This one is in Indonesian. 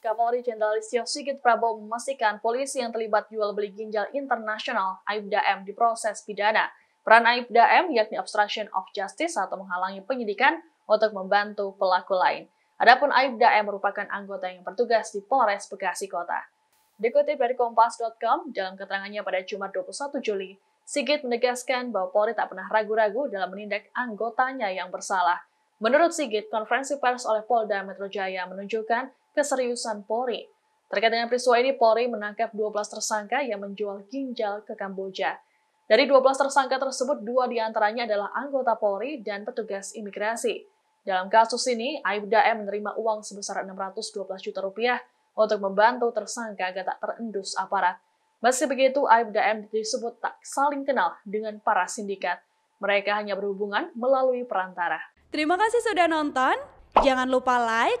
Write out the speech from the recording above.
Kapolri Jenderal Listio Sigit Prabowo memastikan polisi yang terlibat jual beli ginjal internasional Aibda M diproses pidana. Peran Aibda M yakni obstruction of justice atau menghalangi penyidikan untuk membantu pelaku lain. Adapun Aibda M merupakan anggota yang bertugas di Polres Bekasi Kota. Dikutip dari Kompas.com, dalam keterangannya pada Jumat 21 Juli, Sigit menegaskan bahwa Polri tak pernah ragu-ragu dalam menindak anggotanya yang bersalah. Menurut Sigit, konferensi pers oleh Polda Metro Jaya menunjukkan keseriusan Polri. Terkait dengan peristiwa ini, Polri menangkap 12 tersangka yang menjual ginjal ke Kamboja. Dari 12 tersangka tersebut, dua diantaranya adalah anggota Polri dan petugas imigrasi. Dalam kasus ini, Aibda M menerima uang sebesar 612 juta rupiah untuk membantu tersangka agar tak terendus aparat. Meski begitu, Aibda M disebut tak saling kenal dengan para sindikat. Mereka hanya berhubungan melalui perantara. Terima kasih sudah nonton. Jangan lupa like,